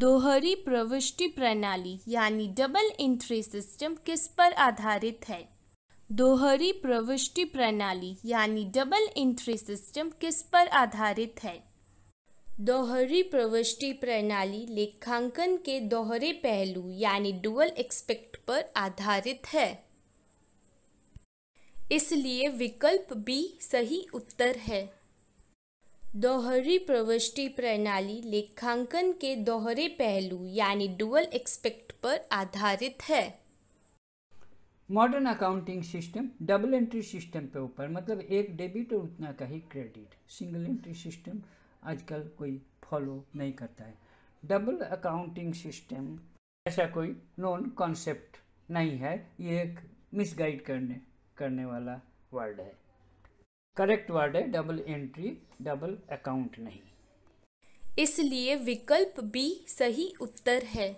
दोहरी प्रविष्टि प्रणाली यानी डबल इंट्री सिस्टम किस पर आधारित है दोहरी प्रविष्टि प्रणाली यानी डबल इंट्री सिस्टम किस पर आधारित है दोहरी प्रविष्टि प्रणाली लेखांकन के दोहरे पहलू यानी डुअल एक्सपेक्ट पर आधारित है इसलिए विकल्प बी सही उत्तर है दोहरी प्रविष्टि प्रणाली लेखांकन के दोहरे पहलू यानी डुअल एक्सपेक्ट पर आधारित है modern accounting system double entry system पे ऊपर मतलब एक डेबिट और उतना का ही क्रेडिट सिंगल एंट्री सिस्टम आजकल कोई फॉलो नहीं करता है डबल अकाउंटिंग सिस्टम ऐसा कोई नॉन कॉन्सेप्ट नहीं है ये एक मिसगाइड करने करने वाला वर्ड है करेक्ट वर्ड है डबल एंट्री डबल अकाउंट नहीं इसलिए विकल्प बी सही उत्तर है